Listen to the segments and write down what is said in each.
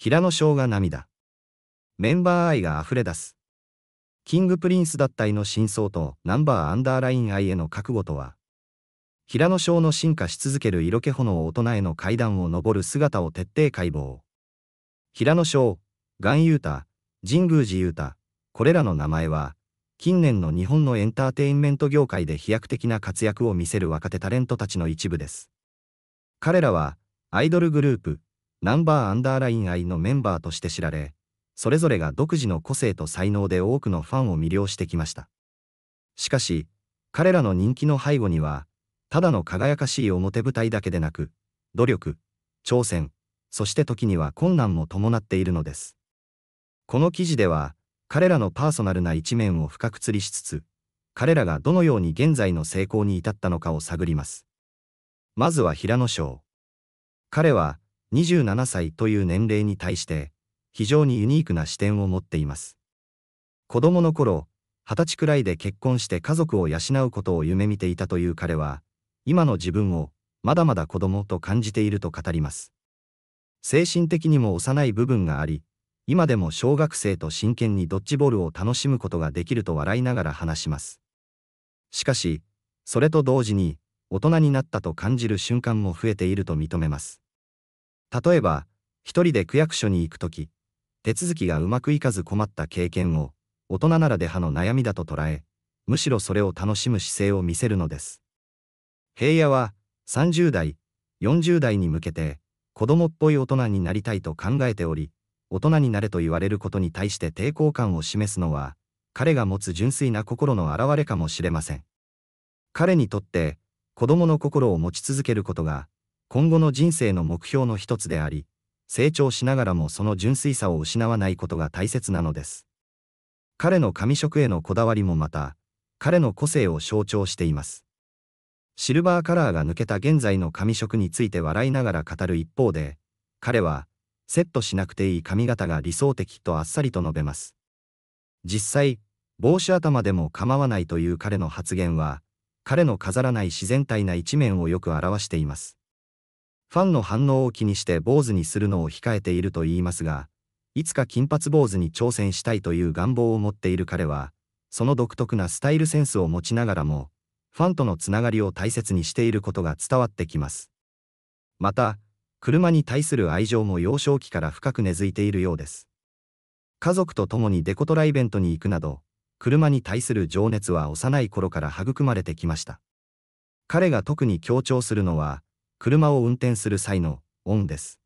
平野翔が涙。メンバー愛が溢れ出す。キングプリンス脱退の真相とナンバーアンダーライン愛への覚悟とは、平野翔の進化し続ける色気炎大人への階段を上る姿を徹底解剖。平野翔、岩優太、神宮寺優太、これらの名前は、近年の日本のエンターテインメント業界で飛躍的な活躍を見せる若手タレントたちの一部です。彼らは、アイドルグループ、ナンバーアンダーライン愛のメンバーとして知られ、それぞれが独自の個性と才能で多くのファンを魅了してきました。しかし、彼らの人気の背後には、ただの輝かしい表舞台だけでなく、努力、挑戦、そして時には困難も伴っているのです。この記事では、彼らのパーソナルな一面を深く釣りしつつ、彼らがどのように現在の成功に至ったのかを探ります。まずは平野翔。彼は、27歳という年齢に対して、非常にユニークな視点を持っています。子供の頃、二十歳くらいで結婚して家族を養うことを夢見ていたという彼は、今の自分を、まだまだ子供と感じていると語ります。精神的にも幼い部分があり、今でも小学生と真剣にドッジボールを楽しむことができると笑いながら話します。しかし、それと同時に、大人になったと感じる瞬間も増えていると認めます。例えば、一人で区役所に行くとき、手続きがうまくいかず困った経験を、大人ならではの悩みだと捉え、むしろそれを楽しむ姿勢を見せるのです。平野は、30代、40代に向けて、子供っぽい大人になりたいと考えており、大人になれと言われることに対して抵抗感を示すのは、彼が持つ純粋な心の表れかもしれません。彼にとって、子供の心を持ち続けることが、今後の人生の目標の一つであり、成長しながらもその純粋さを失わないことが大切なのです。彼の紙色へのこだわりもまた、彼の個性を象徴しています。シルバーカラーが抜けた現在の紙色について笑いながら語る一方で、彼は、セットしなくていい髪型が理想的とあっさりと述べます。実際、帽子頭でも構わないという彼の発言は、彼の飾らない自然体な一面をよく表しています。ファンの反応を気にして坊主にするのを控えていると言いますが、いつか金髪坊主に挑戦したいという願望を持っている彼は、その独特なスタイルセンスを持ちながらも、ファンとのつながりを大切にしていることが伝わってきます。また、車に対する愛情も幼少期から深く根付いているようです。家族と共にデコトライベントに行くなど、車に対する情熱は幼い頃から育まれてきました。彼が特に強調するのは、車を運転する際のンです。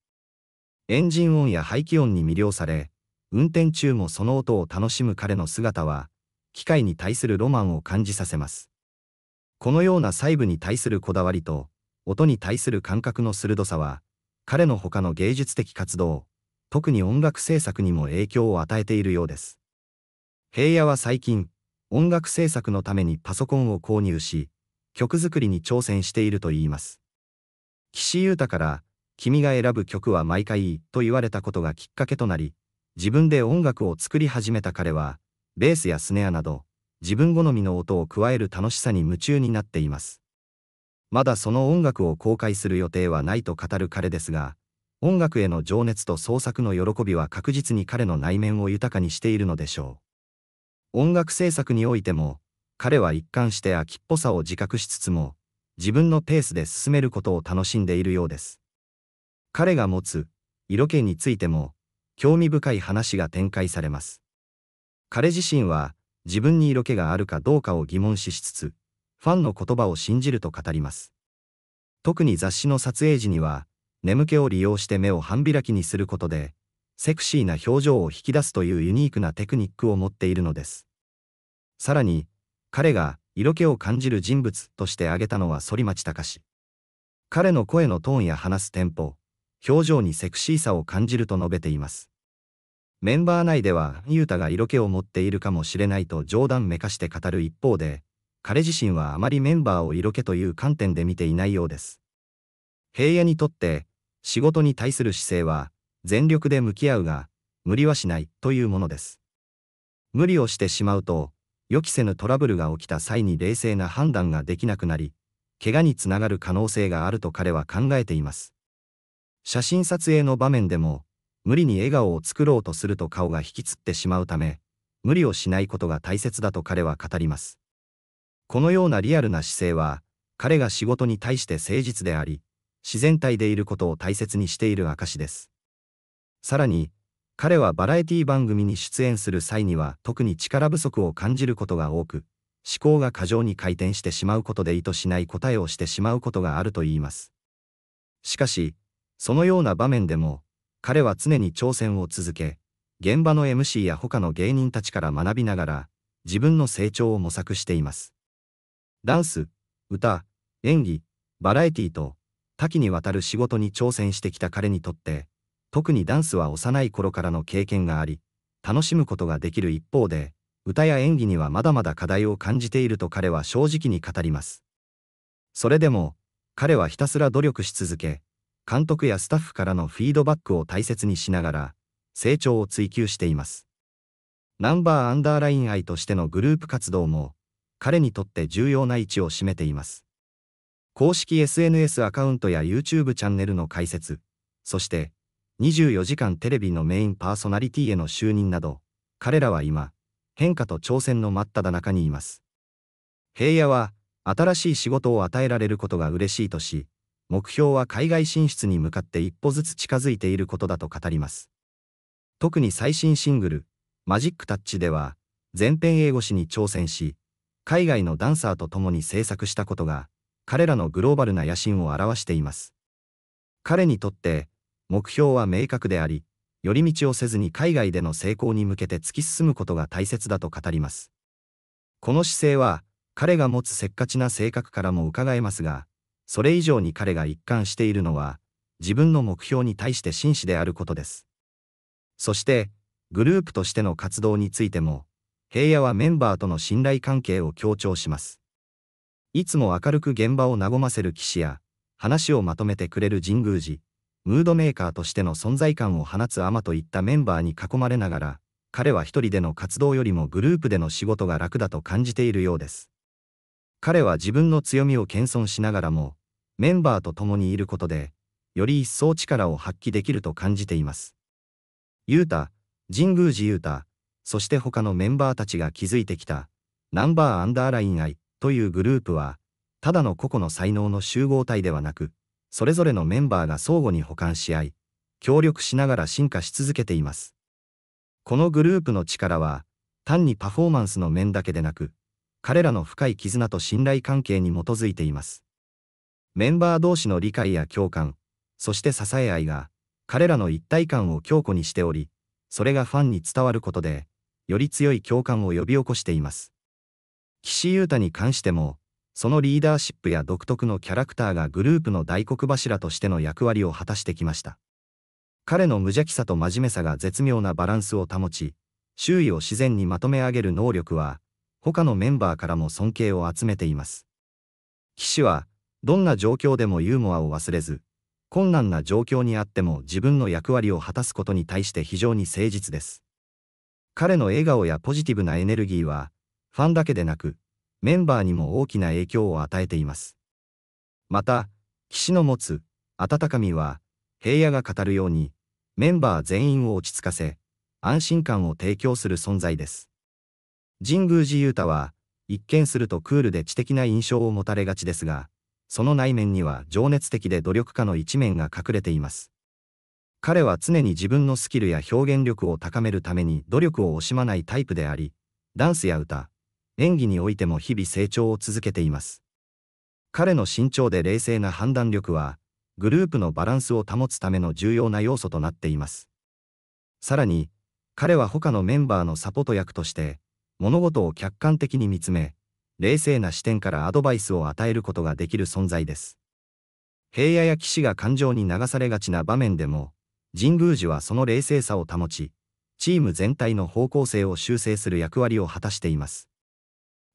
エンジン音や排気音に魅了され、運転中もその音を楽しむ彼の姿は、機械に対するロマンを感じさせます。このような細部に対するこだわりと、音に対する感覚の鋭さは、彼の他の芸術的活動、特に音楽制作にも影響を与えているようです。平野は最近、音楽制作のためにパソコンを購入し、曲作りに挑戦しているといいます。岸優太から、君が選ぶ曲は毎回いいと言われたことがきっかけとなり、自分で音楽を作り始めた彼は、ベースやスネアなど、自分好みの音を加える楽しさに夢中になっています。まだその音楽を公開する予定はないと語る彼ですが、音楽への情熱と創作の喜びは確実に彼の内面を豊かにしているのでしょう。音楽制作においても、彼は一貫して飽きっぽさを自覚しつつも、自分のペースで進めることを楽しんでいるようです。彼が持つ色気についても興味深い話が展開されます。彼自身は自分に色気があるかどうかを疑問視しつつ、ファンの言葉を信じると語ります。特に雑誌の撮影時には、眠気を利用して目を半開きにすることで、セクシーな表情を引き出すというユニークなテクニックを持っているのです。さらに、彼が色気を感じる人物として挙げたのは反町隆史。彼の声のトーンや話すテンポ、表情にセクシーさを感じると述べています。メンバー内では、ユータが色気を持っているかもしれないと冗談めかして語る一方で、彼自身はあまりメンバーを色気という観点で見ていないようです。平野にとって、仕事に対する姿勢は、全力で向き合うが、無理はしないというものです。無理をしてしまうと、予期せぬトラブルが起きた際に冷静な判断ができなくなり、怪我につながる可能性があると彼は考えています。写真撮影の場面でも、無理に笑顔を作ろうとすると顔が引きつってしまうため、無理をしないことが大切だと彼は語ります。このようなリアルな姿勢は、彼が仕事に対して誠実であり、自然体でいることを大切にしている証です。さらに、彼はバラエティ番組に出演する際には特に力不足を感じることが多く、思考が過剰に回転してしまうことで意図しない答えをしてしまうことがあるといいます。しかし、そのような場面でも、彼は常に挑戦を続け、現場の MC や他の芸人たちから学びながら、自分の成長を模索しています。ダンス、歌、演技、バラエティと多岐にわたる仕事に挑戦してきた彼にとって、特にダンスは幼い頃からの経験があり、楽しむことができる一方で、歌や演技にはまだまだ課題を感じていると彼は正直に語ります。それでも、彼はひたすら努力し続け、監督やスタッフからのフィードバックを大切にしながら、成長を追求しています。ナンバーアンダーライン愛としてのグループ活動も、彼にとって重要な位置を占めています。公式 SNS アカウントや YouTube チャンネルの開設、そして、24時間テレビのメインパーソナリティへの就任など、彼らは今、変化と挑戦の真っ只中にいます。平野は、新しい仕事を与えられることが嬉しいとし、目標は海外進出に向かって一歩ずつ近づいていることだと語ります。特に最新シングル、マジックタッチでは、全編英語誌に挑戦し、海外のダンサーと共に制作したことが、彼らのグローバルな野心を表しています。彼にとって、目標は明確であり、寄り道をせずに海外での成功に向けて突き進むことが大切だと語ります。この姿勢は、彼が持つせっかちな性格からも伺えますが、それ以上に彼が一貫しているのは、自分の目標に対して真摯であることです。そして、グループとしての活動についても、平野はメンバーとの信頼関係を強調します。いつも明るく現場を和ませる騎士や、話をまとめてくれる神宮寺、ムードメーカーとしての存在感を放つアマといったメンバーに囲まれながら、彼は一人での活動よりもグループでの仕事が楽だと感じているようです。彼は自分の強みを謙遜しながらも、メンバーと共にいることで、より一層力を発揮できると感じています。ユータ、神宮寺ユータ、そして他のメンバーたちが築いてきた、ナンバーアンダーライン愛というグループは、ただの個々の才能の集合体ではなく、それぞれのメンバーが相互に補完し合い、協力しながら進化し続けています。このグループの力は、単にパフォーマンスの面だけでなく、彼らの深い絆と信頼関係に基づいています。メンバー同士の理解や共感、そして支え合いが、彼らの一体感を強固にしており、それがファンに伝わることで、より強い共感を呼び起こしています。岸優太に関しても、そのリーダーシップや独特のキャラクターがグループの大黒柱としての役割を果たしてきました。彼の無邪気さと真面目さが絶妙なバランスを保ち、周囲を自然にまとめ上げる能力は、他のメンバーからも尊敬を集めています。騎士は、どんな状況でもユーモアを忘れず、困難な状況にあっても自分の役割を果たすことに対して非常に誠実です。彼の笑顔やポジティブなエネルギーは、ファンだけでなく、メンバーにも大きな影響を与えています。また、岸の持つ温かみは、平野が語るように、メンバー全員を落ち着かせ、安心感を提供する存在です。神宮寺勇太は、一見するとクールで知的な印象を持たれがちですが、その内面には情熱的で努力家の一面が隠れています。彼は常に自分のスキルや表現力を高めるために努力を惜しまないタイプであり、ダンスや歌、演技においても日々成長を続けています。彼の慎重で冷静な判断力は、グループのバランスを保つための重要な要素となっています。さらに、彼は他のメンバーのサポート役として、物事を客観的に見つめ、冷静な視点からアドバイスを与えることができる存在です。平野や騎士が感情に流されがちな場面でも、神宮寺はその冷静さを保ち、チーム全体の方向性を修正する役割を果たしています。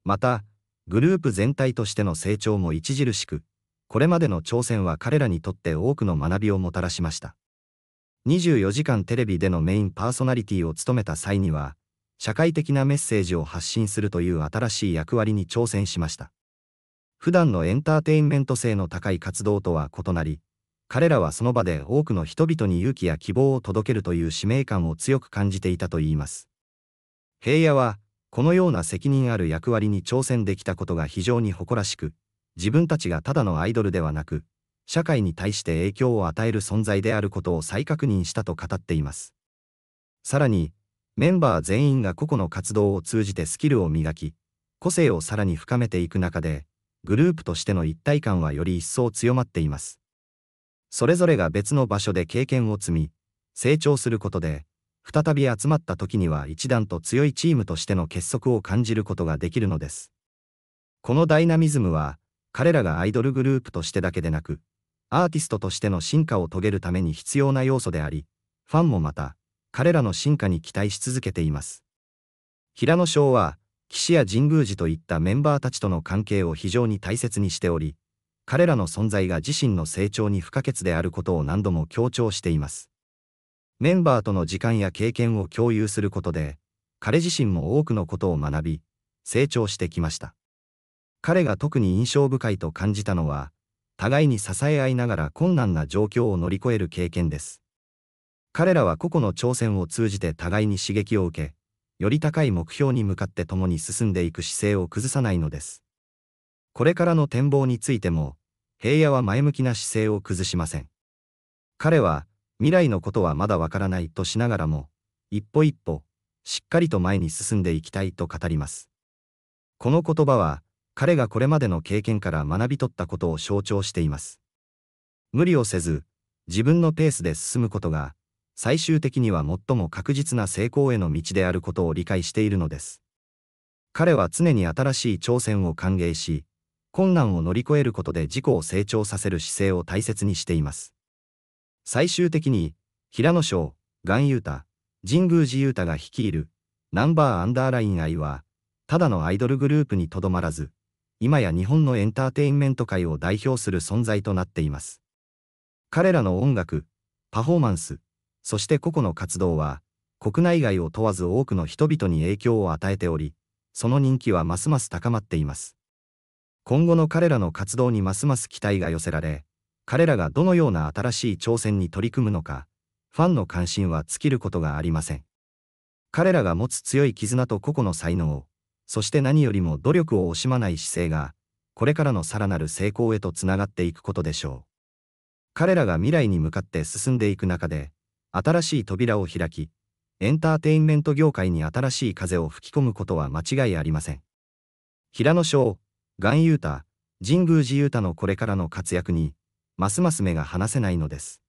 また、グループ全体としての成長も著しく、これまでの挑戦は彼らにとって多くの学びをもたらしました。24時間テレビでのメインパーソナリティを務めた際には、社会的なメッセージを発信するという新しい役割に挑戦しました。普段のエンターテインメント性の高い活動とは異なり、彼らはその場で多くの人々に勇気や希望を届けるという使命感を強く感じていたといいます。平野は、このような責任ある役割に挑戦できたことが非常に誇らしく、自分たちがただのアイドルではなく、社会に対して影響を与える存在であることを再確認したと語っています。さらに、メンバー全員が個々の活動を通じてスキルを磨き、個性をさらに深めていく中で、グループとしての一体感はより一層強まっています。それぞれが別の場所で経験を積み、成長することで、再び集まった時には一段と強いチームとしての結束を感じることができるのです。このダイナミズムは、彼らがアイドルグループとしてだけでなく、アーティストとしての進化を遂げるために必要な要素であり、ファンもまた、彼らの進化に期待し続けています。平野翔は、岸や神宮寺といったメンバーたちとの関係を非常に大切にしており、彼らの存在が自身の成長に不可欠であることを何度も強調しています。メンバーとの時間や経験を共有することで、彼自身も多くのことを学び、成長してきました。彼が特に印象深いと感じたのは、互いに支え合いながら困難な状況を乗り越える経験です。彼らは個々の挑戦を通じて互いに刺激を受け、より高い目標に向かって共に進んでいく姿勢を崩さないのです。これからの展望についても、平野は前向きな姿勢を崩しません。彼は、未来のことはまだわからないとしながらも、一歩一歩、しっかりと前に進んでいきたいと語ります。この言葉は、彼がこれまでの経験から学び取ったことを象徴しています。無理をせず、自分のペースで進むことが、最終的には最も確実な成功への道であることを理解しているのです。彼は常に新しい挑戦を歓迎し、困難を乗り越えることで自己を成長させる姿勢を大切にしています。最終的に、平野翔、岩優太、神宮寺優太が率いる、ナンバーアンダーライン愛は、ただのアイドルグループにとどまらず、今や日本のエンターテインメント界を代表する存在となっています。彼らの音楽、パフォーマンス、そして個々の活動は、国内外を問わず多くの人々に影響を与えており、その人気はますます高まっています。今後の彼らの活動にますます期待が寄せられ、彼らがどのような新しい挑戦に取り組むのか、ファンの関心は尽きることがありません。彼らが持つ強い絆と個々の才能、そして何よりも努力を惜しまない姿勢が、これからのさらなる成功へとつながっていくことでしょう。彼らが未来に向かって進んでいく中で、新しい扉を開き、エンターテインメント業界に新しい風を吹き込むことは間違いありません。平野翔、岩優太、神宮寺優太のこれからの活躍に、ますます目が離せないのです。